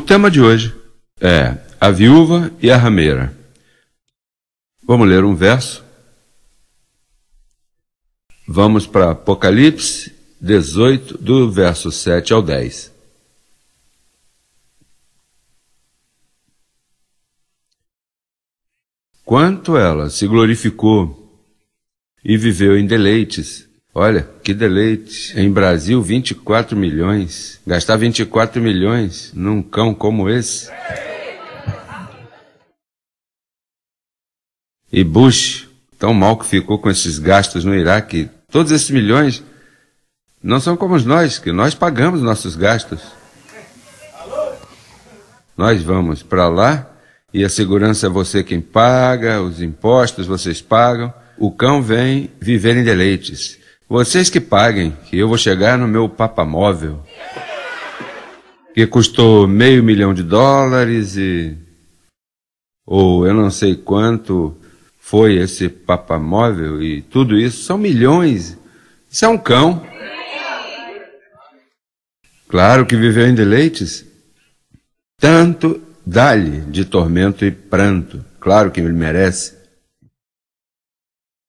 O tema de hoje é A Viúva e a Rameira. Vamos ler um verso. Vamos para Apocalipse 18, do verso 7 ao 10. Quanto ela se glorificou e viveu em deleites Olha, que deleite. Em Brasil, 24 milhões. Gastar 24 milhões num cão como esse. E Bush, tão mal que ficou com esses gastos no Iraque, todos esses milhões não são como nós, que nós pagamos nossos gastos. Nós vamos para lá e a segurança é você quem paga, os impostos vocês pagam. O cão vem viver em deleites. Vocês que paguem, que eu vou chegar no meu papamóvel. Que custou meio milhão de dólares e. Ou eu não sei quanto foi esse papamóvel e tudo isso. São milhões. Isso é um cão. Claro que viveu em deleites. Tanto dá-lhe de tormento e pranto. Claro que ele merece.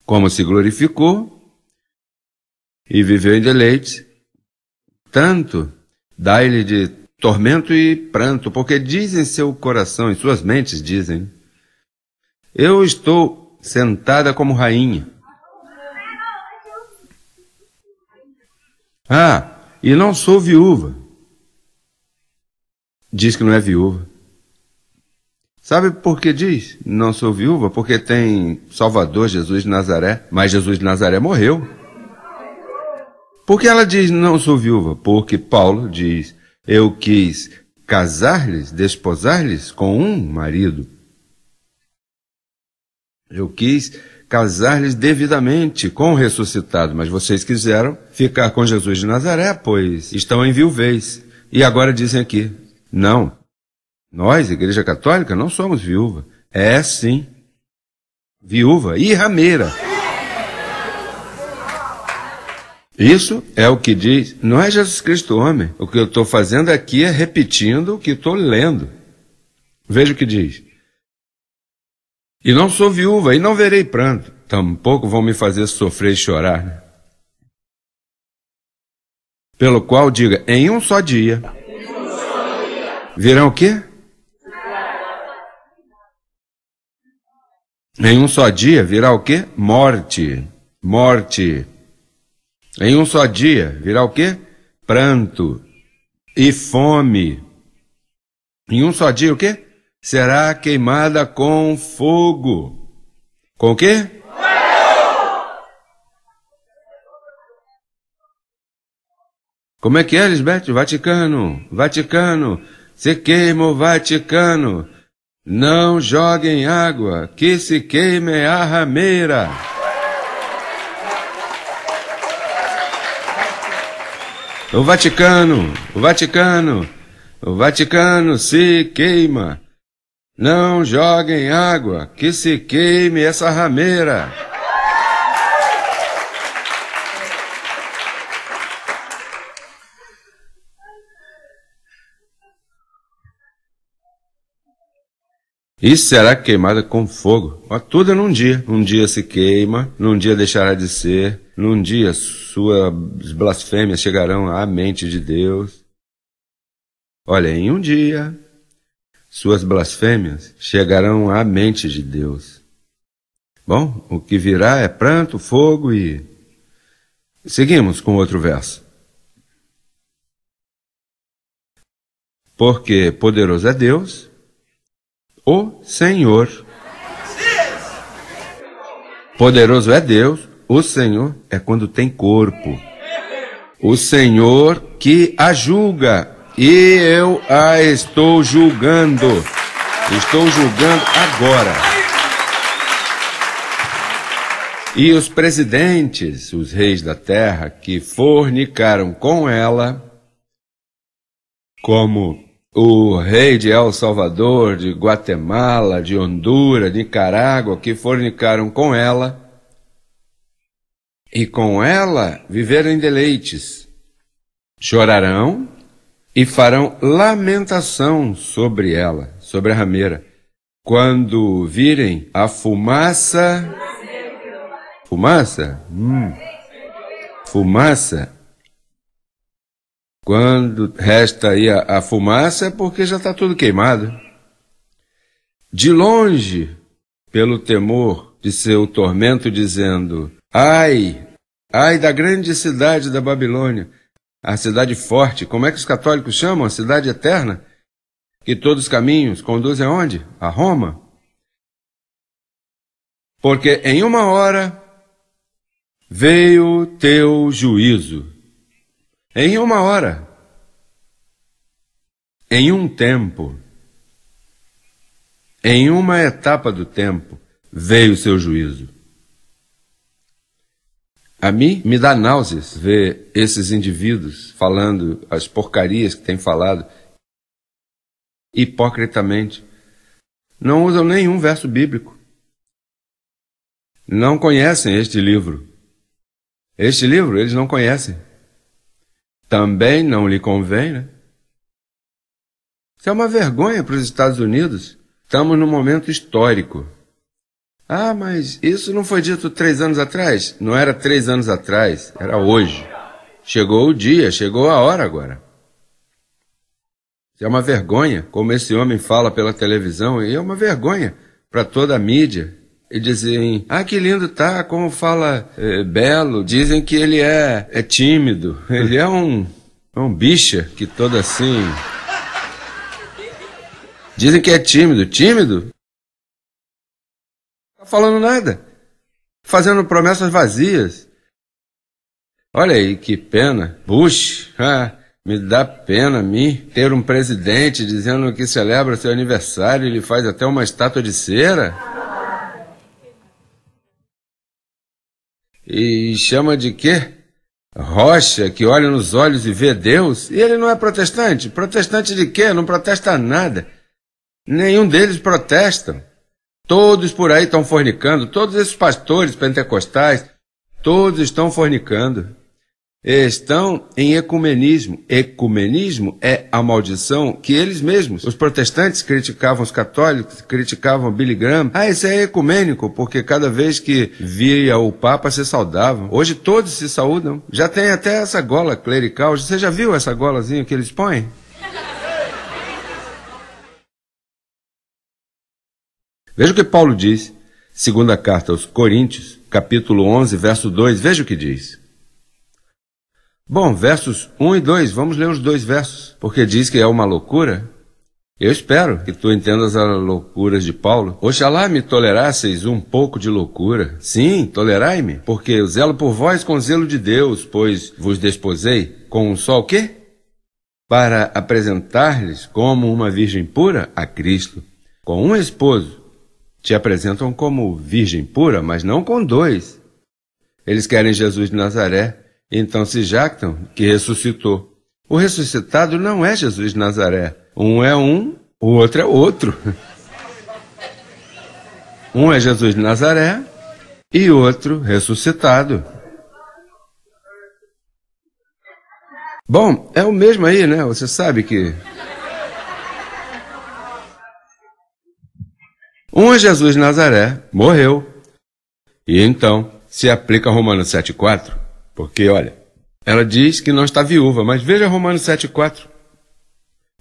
Como se glorificou, e viveu em deleite, tanto dá-lhe de tormento e pranto, porque dizem seu coração, em suas mentes dizem, eu estou sentada como rainha. Ah, e não sou viúva. Diz que não é viúva. Sabe por que diz não sou viúva? Porque tem Salvador Jesus de Nazaré, mas Jesus de Nazaré morreu. Porque ela diz: Não sou viúva, porque Paulo diz: Eu quis casar-lhes, desposar-lhes com um marido. Eu quis casar-lhes devidamente com o ressuscitado, mas vocês quiseram ficar com Jesus de Nazaré, pois estão em viuvez. E agora dizem aqui: Não, nós, Igreja Católica, não somos viúva. É sim, viúva e rameira. Isso é o que diz, não é Jesus Cristo homem. O que eu estou fazendo aqui é repetindo o que estou lendo. Veja o que diz. E não sou viúva, e não verei pranto, tampouco vão me fazer sofrer e chorar. Né? Pelo qual diga, em um só dia. Virão o quê? Em um só dia virá o quê? Morte. Morte. Em um só dia virá o quê? Pranto e fome. Em um só dia o quê? Será queimada com fogo. Com o quê? Como é que é, Lisbeth? Vaticano, Vaticano, se queima o Vaticano. Não joguem água, que se queime é a rameira. O Vaticano, o Vaticano, o Vaticano se queima. Não joguem água, que se queime essa rameira. e será queimada com fogo. tudo num dia. Um dia se queima, num dia deixará de ser, num dia suas blasfêmias chegarão à mente de Deus. Olha, em um dia suas blasfêmias chegarão à mente de Deus. Bom, o que virá é pranto, fogo e. Seguimos com outro verso. Porque poderoso é Deus o Senhor. Poderoso é Deus, o Senhor é quando tem corpo. O Senhor que a julga, e eu a estou julgando. Estou julgando agora. E os presidentes, os reis da terra, que fornicaram com ela, como o rei de El Salvador, de Guatemala, de Honduras, Nicarágua, que fornicaram com ela, e com ela viveram em deleites. Chorarão e farão lamentação sobre ela, sobre a rameira, quando virem a fumaça. Fumaça? Hum. Fumaça quando resta aí a, a fumaça é porque já está tudo queimado. De longe, pelo temor de seu tormento, dizendo: Ai, ai da grande cidade da Babilônia, a cidade forte, como é que os católicos chamam? A cidade eterna, que todos os caminhos conduzem aonde? A Roma. Porque em uma hora veio teu juízo. Em uma hora, em um tempo, em uma etapa do tempo, veio o seu juízo. A mim me dá náuseas ver esses indivíduos falando as porcarias que têm falado hipocritamente. Não usam nenhum verso bíblico. Não conhecem este livro. Este livro eles não conhecem também não lhe convém, né? Isso é uma vergonha para os Estados Unidos. Estamos num momento histórico. Ah, mas isso não foi dito três anos atrás? Não era três anos atrás, era hoje. Chegou o dia, chegou a hora agora. Isso é uma vergonha, como esse homem fala pela televisão, e é uma vergonha para toda a mídia, e dizem: Ah, que lindo tá, como fala é, belo. Dizem que ele é, é tímido, ele é um, um bicha que todo assim. Dizem que é tímido. Tímido? Tá falando nada. Fazendo promessas vazias. Olha aí que pena. Bush, ah, me dá pena a mim ter um presidente dizendo que celebra seu aniversário e ele faz até uma estátua de cera. e chama de quê? Rocha, que olha nos olhos e vê Deus, e ele não é protestante. Protestante de quê? Não protesta nada. Nenhum deles protesta. Todos por aí estão fornicando, todos esses pastores pentecostais, todos estão fornicando. Estão em ecumenismo. Ecumenismo é a maldição que eles mesmos, os protestantes, criticavam os católicos, criticavam Billy Graham. Ah, isso é ecumênico, porque cada vez que via o Papa se saudavam. Hoje todos se saudam. Já tem até essa gola clerical. Você já viu essa golazinha que eles põem? Veja o que Paulo diz, segunda carta aos Coríntios, capítulo 11, verso 2. Veja o que diz. Bom, versos 1 e 2, vamos ler os dois versos, porque diz que é uma loucura. Eu espero que tu entendas as loucuras de Paulo. Oxalá me tolerasseis um pouco de loucura. Sim, tolerai-me, porque eu zelo por vós com zelo de Deus, pois vos desposei com um só o quê? Para apresentar-lhes como uma virgem pura a Cristo. Com um esposo, te apresentam como virgem pura, mas não com dois. Eles querem Jesus de Nazaré, então se jactam que ressuscitou. O ressuscitado não é Jesus de Nazaré. Um é um, o outro é outro. Um é Jesus de Nazaré e outro ressuscitado. Bom, é o mesmo aí, né? Você sabe que. Um é Jesus de Nazaré, morreu. E então se aplica Romanos 7,4 porque, olha, ela diz que não está viúva, mas veja Romanos 7,4.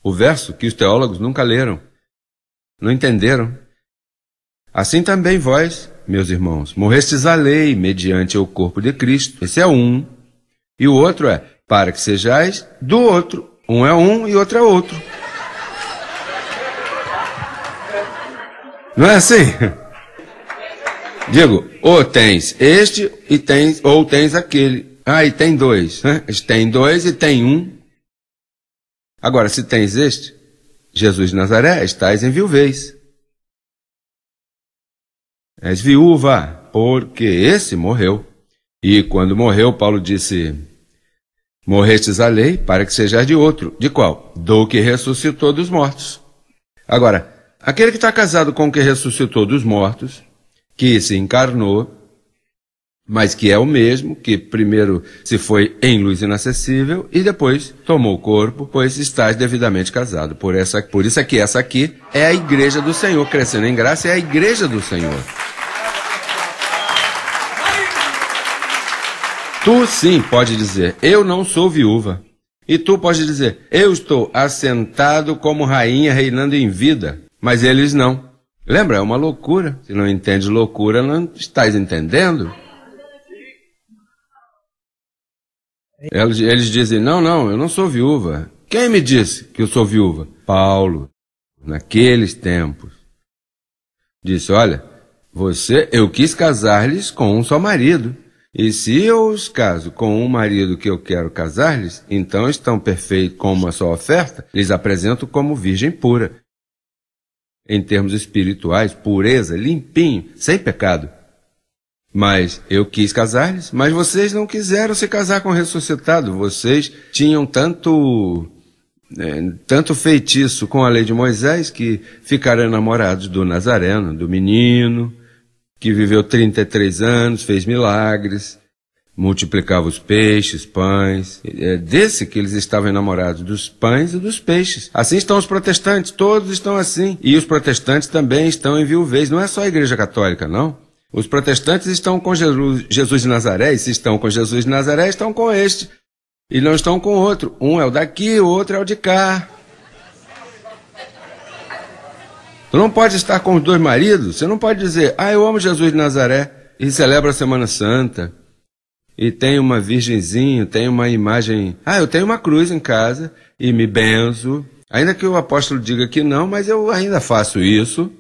O verso que os teólogos nunca leram, não entenderam. Assim também vós, meus irmãos, morrestes à lei mediante o corpo de Cristo. Esse é um. E o outro é, para que sejais do outro. Um é um e outro é outro. Não é assim? Digo, ou tens este e tens, ou tens aquele. Ah, e tem dois, né? Tem dois e tem um. Agora, se tens este, Jesus de Nazaré, estás em viuvez. És viúva, porque esse morreu. E quando morreu, Paulo disse: Morrestes a lei para que sejas de outro. De qual? Do que ressuscitou dos mortos. Agora, aquele que está casado com o que ressuscitou dos mortos, que se encarnou, mas que é o mesmo que primeiro se foi em luz inacessível e depois tomou o corpo, pois estás devidamente casado. Por, essa, por isso é que essa aqui é a igreja do Senhor, crescendo em graça é a igreja do Senhor. Tu sim pode dizer, eu não sou viúva. E tu pode dizer, eu estou assentado como rainha reinando em vida. Mas eles não. Lembra? É uma loucura. Se não entende loucura, não estás entendendo. Eles, eles dizem: não, não, eu não sou viúva. Quem me disse que eu sou viúva? Paulo, naqueles tempos, disse: olha, você, eu quis casar-lhes com um só marido. E se eu os caso com um marido que eu quero casar-lhes, então estão perfeitos com uma só oferta, lhes apresento como virgem pura. Em termos espirituais, pureza, limpinho, sem pecado. Mas eu quis casar-lhes, mas vocês não quiseram se casar com o ressuscitado. Vocês tinham tanto, é, tanto feitiço com a lei de Moisés que ficaram enamorados do Nazareno, do menino, que viveu 33 anos, fez milagres, multiplicava os peixes, pães. É desse que eles estavam enamorados, dos pães e dos peixes. Assim estão os protestantes, todos estão assim. E os protestantes também estão em viuvez. Não é só a igreja católica, não. Os protestantes estão com Jesus de Nazaré, e se estão com Jesus de Nazaré, estão com este. E não estão com outro. Um é o daqui, o outro é o de cá. Tu não pode estar com os dois maridos. Você não pode dizer, ah, eu amo Jesus de Nazaré e celebra a Semana Santa. E tem uma virgenzinha, tem uma imagem. Ah, eu tenho uma cruz em casa e me benzo. Ainda que o apóstolo diga que não, mas eu ainda faço isso.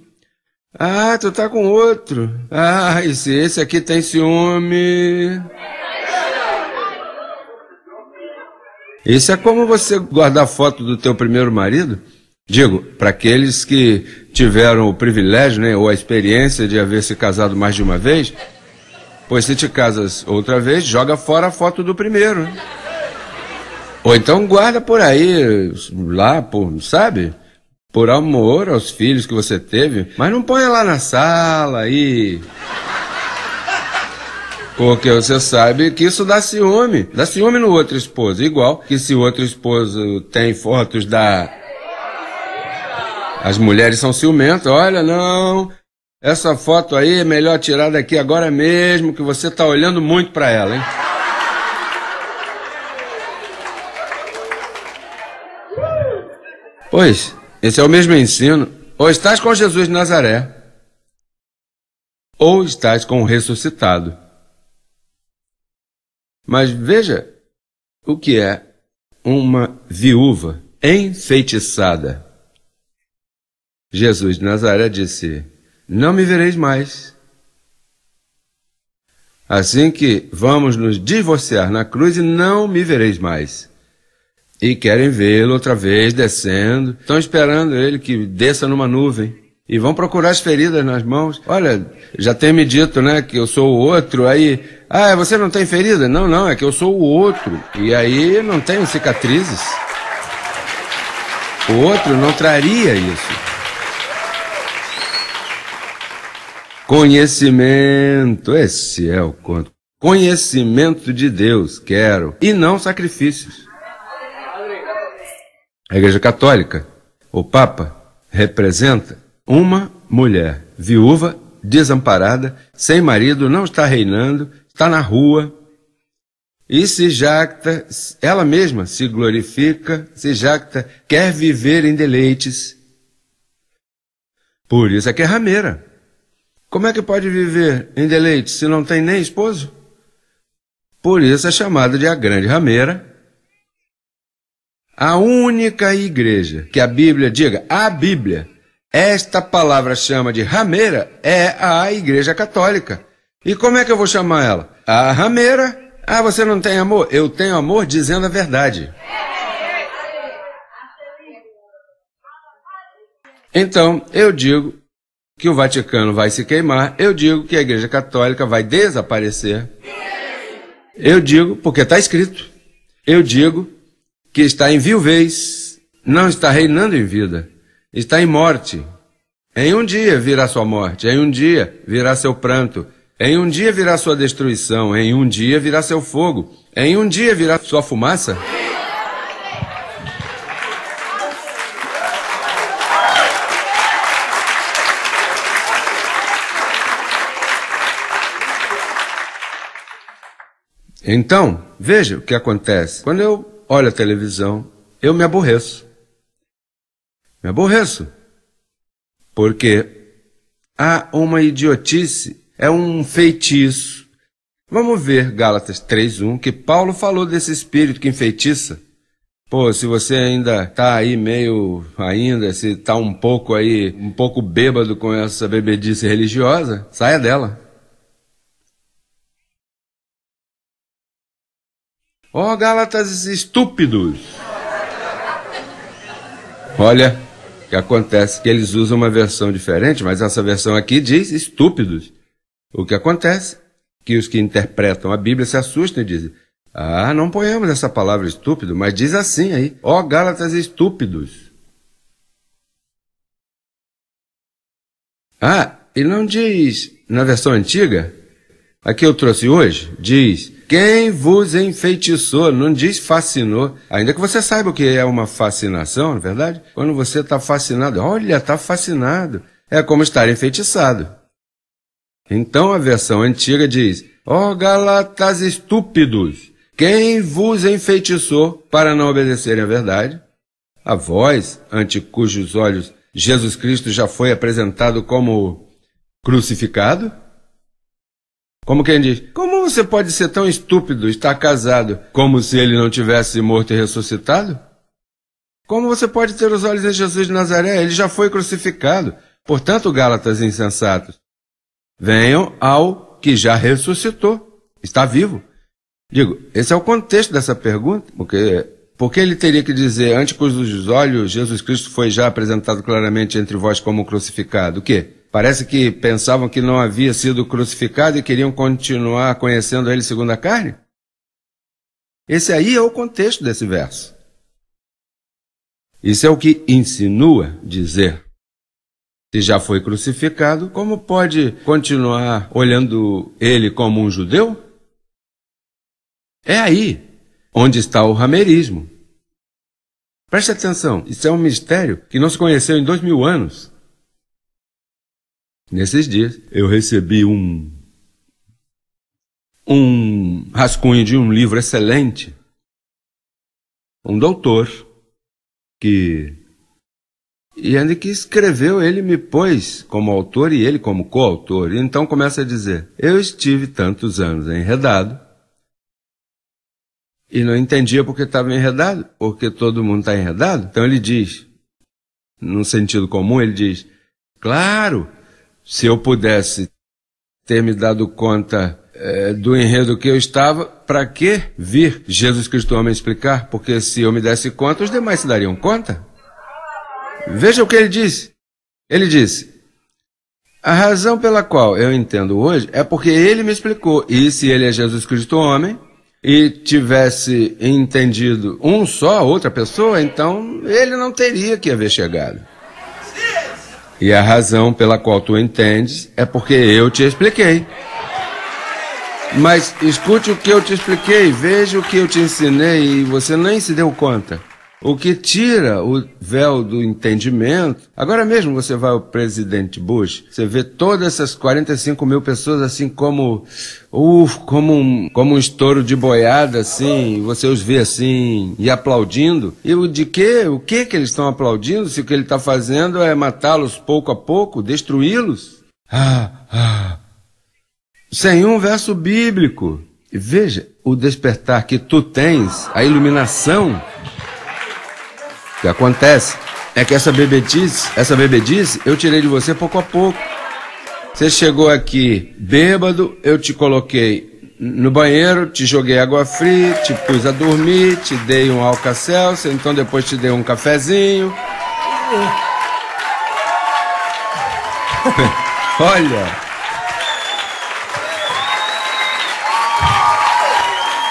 Ah, tu tá com outro. Ah, e se esse aqui tem ciúme? Isso é como você guardar foto do teu primeiro marido. Digo, para aqueles que tiveram o privilégio, né, ou a experiência de haver se casado mais de uma vez, pois se te casas outra vez, joga fora a foto do primeiro. Né? Ou então guarda por aí, lá, por, sabe? por amor aos filhos que você teve, mas não ponha lá na sala aí. Porque você sabe que isso dá ciúme. Dá ciúme no outro esposo. Igual que se o outro esposo tem fotos da. As mulheres são ciumentas. Olha, não. Essa foto aí é melhor tirar daqui agora mesmo, que você tá olhando muito para ela, hein? Pois, esse é o mesmo ensino. Ou estás com Jesus de Nazaré, ou estás com o ressuscitado. Mas veja o que é uma viúva enfeitiçada. Jesus de Nazaré disse: Não me vereis mais. Assim que vamos nos divorciar na cruz e não me vereis mais e querem vê-lo outra vez descendo. Estão esperando ele que desça numa nuvem. E vão procurar as feridas nas mãos. Olha, já tem me dito, né, que eu sou o outro, aí, ah, você não tem ferida? Não, não, é que eu sou o outro. E aí não tenho cicatrizes. O outro não traria isso. Conhecimento, esse é o conto. Conhecimento de Deus quero, e não sacrifícios. A Igreja Católica, o Papa, representa uma mulher viúva, desamparada, sem marido, não está reinando, está na rua e se jacta, ela mesma se glorifica, se jacta, quer viver em deleites. Por isso é que é rameira. Como é que pode viver em deleites se não tem nem esposo? Por isso é chamada de a grande rameira a única igreja que a Bíblia diga, a Bíblia, esta palavra chama de rameira, é a Igreja Católica. E como é que eu vou chamar ela? A rameira. Ah, você não tem amor? Eu tenho amor dizendo a verdade. Então, eu digo que o Vaticano vai se queimar, eu digo que a Igreja Católica vai desaparecer. Eu digo, porque está escrito. Eu digo que está em viuvez, não está reinando em vida, está em morte. Em um dia virá sua morte, em um dia virá seu pranto, em um dia virá sua destruição, em um dia virá seu fogo, em um dia virá sua fumaça. Então, veja o que acontece. Quando eu olha televisão, eu me aborreço. Me aborreço. Porque há uma idiotice, é um feitiço. Vamos ver Gálatas 3:1 que Paulo falou desse espírito que enfeitiça. Pô, se você ainda tá aí meio ainda, se tá um pouco aí, um pouco bêbado com essa bebedice religiosa, saia dela. Ó oh, Gálatas estúpidos! Olha o que acontece, que eles usam uma versão diferente, mas essa versão aqui diz estúpidos. O que acontece? Que os que interpretam a Bíblia se assustam e dizem, ah, não ponhamos essa palavra estúpido, mas diz assim aí, ó oh, Gálatas estúpidos. Ah, e não diz na versão antiga, a que eu trouxe hoje, diz quem vos enfeitiçou? Não diz fascinou. Ainda que você saiba o que é uma fascinação, na é verdade? Quando você está fascinado, olha, está fascinado. É como estar enfeitiçado. Então a versão antiga diz: Ó oh, Galatas estúpidos, quem vos enfeitiçou para não obedecerem à verdade? A voz, ante cujos olhos Jesus Cristo já foi apresentado como crucificado? Como quem diz, como você pode ser tão estúpido estar casado como se ele não tivesse morto e ressuscitado? Como você pode ter os olhos em Jesus de Nazaré? Ele já foi crucificado. Portanto, Gálatas insensatos, venham ao que já ressuscitou, está vivo. Digo, esse é o contexto dessa pergunta, porque, porque ele teria que dizer, antes cujos olhos Jesus Cristo foi já apresentado claramente entre vós como crucificado? O quê? Parece que pensavam que não havia sido crucificado e queriam continuar conhecendo ele segundo a carne? Esse aí é o contexto desse verso. Isso é o que insinua dizer. Se já foi crucificado, como pode continuar olhando ele como um judeu? É aí onde está o ramerismo. Preste atenção, isso é um mistério que não se conheceu em dois mil anos. Nesses dias, eu recebi um. um rascunho de um livro excelente. Um doutor que. E ele que escreveu, ele me pôs como autor e ele como coautor. E então começa a dizer: Eu estive tantos anos enredado e não entendia porque estava enredado, porque todo mundo está enredado. Então ele diz, num sentido comum, ele diz: Claro, se eu pudesse ter me dado conta é, do enredo que eu estava, para que vir Jesus Cristo homem explicar? Porque se eu me desse conta, os demais se dariam conta. Veja o que ele disse. Ele disse: A razão pela qual eu entendo hoje é porque ele me explicou. E se ele é Jesus Cristo homem e tivesse entendido um só, outra pessoa, então ele não teria que haver chegado. E a razão pela qual tu entendes é porque eu te expliquei. Mas escute o que eu te expliquei, veja o que eu te ensinei e você nem se deu conta o que tira o véu do entendimento. Agora mesmo você vai ao presidente Bush, você vê todas essas 45 mil pessoas assim como, uf, como um, como um estouro de boiada assim, você os vê assim e aplaudindo. E o de que, o que que eles estão aplaudindo se o que ele está fazendo é matá-los pouco a pouco, destruí-los? Ah, ah. Sem um verso bíblico. veja, o despertar que tu tens, a iluminação o que acontece é que essa bebedice, essa bebedice, eu tirei de você pouco a pouco. Você chegou aqui bêbado, eu te coloquei no banheiro, te joguei água fria, te pus a dormir, te dei um alcacelce, então depois te dei um cafezinho. Olha.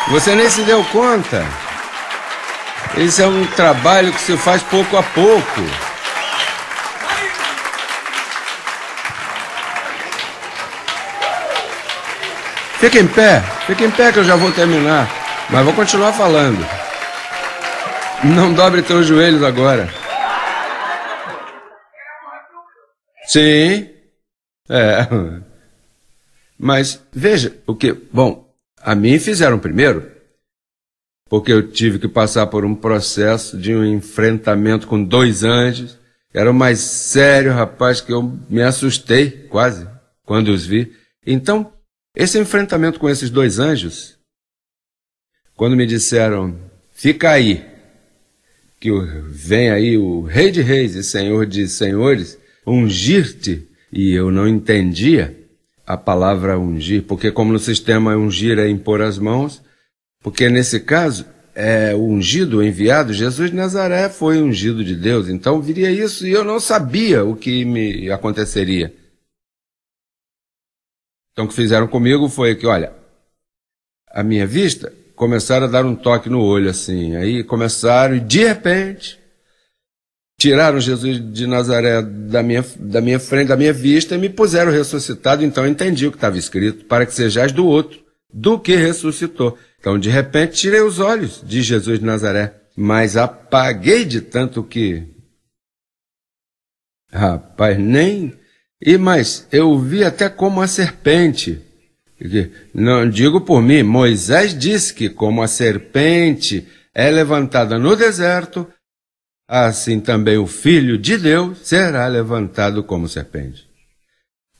Você nem se deu conta. Esse é um trabalho que se faz pouco a pouco. Fica em pé, fica em pé que eu já vou terminar, mas vou continuar falando. Não dobre teus joelhos agora. Sim. É. Mas veja o que, bom, a mim fizeram primeiro porque eu tive que passar por um processo de um enfrentamento com dois anjos. Era o mais sério, rapaz, que eu me assustei quase quando os vi. Então, esse enfrentamento com esses dois anjos, quando me disseram, fica aí, que vem aí o Rei de Reis e Senhor de Senhores ungir-te, e eu não entendia a palavra ungir, porque, como no sistema ungir é impor as mãos, porque nesse caso, é, o ungido, o enviado, Jesus de Nazaré foi ungido de Deus. Então viria isso e eu não sabia o que me aconteceria. Então o que fizeram comigo foi que, olha, a minha vista começaram a dar um toque no olho assim. Aí começaram e de repente tiraram Jesus de Nazaré da minha, da minha frente, da minha vista e me puseram ressuscitado. Então eu entendi o que estava escrito, para que sejais do outro do que ressuscitou. Então, de repente, tirei os olhos de Jesus de Nazaré, mas apaguei de tanto que. Rapaz, nem. E mais, eu vi até como a serpente. Não digo por mim, Moisés disse que como a serpente é levantada no deserto, assim também o Filho de Deus será levantado como serpente.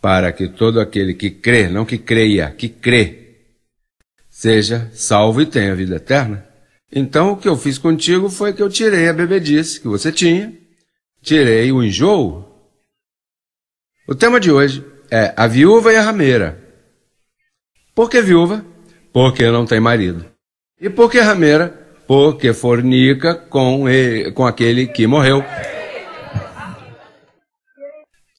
Para que todo aquele que crê, não que creia, que crê, seja salvo e tenha vida eterna. Então o que eu fiz contigo foi que eu tirei a bebedice que você tinha, tirei o enjoo. O tema de hoje é a viúva e a rameira. Por que viúva? Porque não tem marido. E por que rameira? Porque fornica com, ele, com aquele que morreu.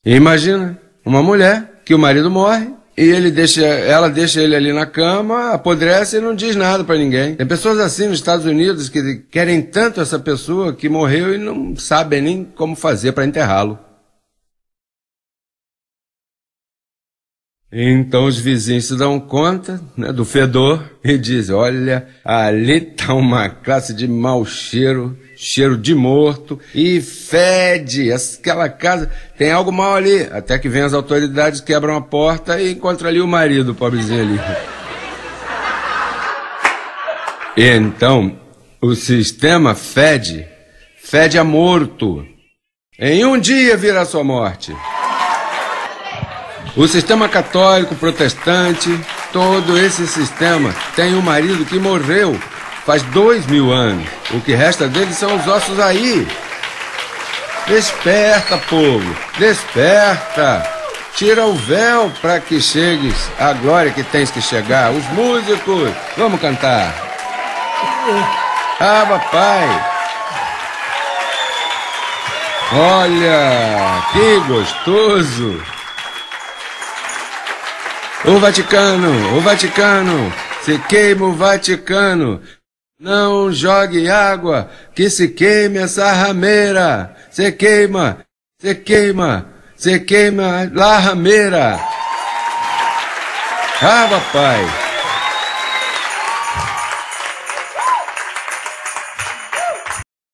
Imagina, uma mulher que o marido morre, e ele deixa, ela deixa ele ali na cama, apodrece e não diz nada para ninguém. Tem pessoas assim nos Estados Unidos que querem tanto essa pessoa que morreu e não sabem nem como fazer para enterrá-lo. Então os vizinhos se dão conta né, do fedor e dizem: olha, ali está uma classe de mau cheiro, cheiro de morto, e fede aquela casa, tem algo mal ali. Até que vem as autoridades, quebram a porta e encontram ali o marido, pobrezinho ali. E então o sistema fede, fede a morto. Em um dia virá sua morte. O sistema católico, protestante, todo esse sistema tem um marido que morreu faz dois mil anos. O que resta dele são os ossos aí. Desperta, povo, desperta. Tira o véu para que chegues à glória que tens que chegar. Os músicos, vamos cantar. Aba, Pai. Olha, que gostoso. O Vaticano, o Vaticano, se queima o Vaticano. Não jogue água, que se queime essa rameira. Se queima, se queima, se queima lá rameira. Ah, papai.